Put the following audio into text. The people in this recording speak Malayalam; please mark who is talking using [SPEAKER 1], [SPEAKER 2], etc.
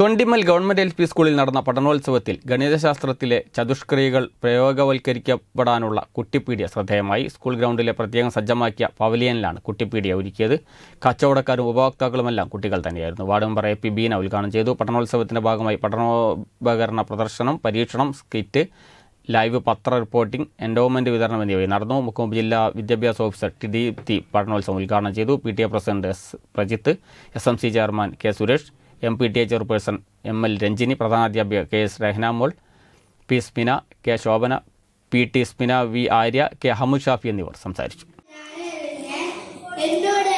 [SPEAKER 1] തൊണ്ടിമൽ ഗവൺമെന്റ് എൽ പി സ്കൂളിൽ നടന്ന പഠനോത്സവത്തിൽ ഗണിതശാസ്ത്രത്തിലെ ചതുഷ്ക്രിയകൾ പ്രയോഗവൽക്കരിക്കപ്പെടാനുള്ള കുട്ടിപ്പീഡിയ ശ്രദ്ധേയമായി സ്കൂൾ ഗ്രൗണ്ടിലെ പ്രത്യേകം സജ്ജമാക്കിയ പവലിയനിലാണ് കുട്ടിപ്പീഡിയ ഒരുക്കിയത് കച്ചവടക്കാരും ഉപഭോക്താക്കളുമെല്ലാം കുട്ടികൾ തന്നെയായിരുന്നു ward member A P Beena ഉദ്ഘാടനം ചെയ്തു പഠനോത്സവത്തിന്റെ ഭാഗമായി പഠനോപകരണ പ്രദർശനം പരീക്ഷണം സ്കിറ്റ് ലൈവ് പത്ര റിപ്പോർട്ടിംഗ് എൻഡോമെന്റ് വിതരണം എന്നിവയും നടന്നു മുഖ്യമന്ത്രി ജില്ലാ വിദ്യാഭ്യാസ ഓഫീസർ ടി ദീപ്തി പഠനോത്സവം ഉദ്ഘാടനം ചെയ്തു P T A president S Prajith S M C chairman K Suresh M P T A chairperson M L Ranjini പ്രധാനാധ്യാപിക K S Rahnamol P Smina K Shobhana P T Smina V Arya K Hamushafi എന്നിവർ സംസാരിച്ചു
[SPEAKER 2] എന്നോട്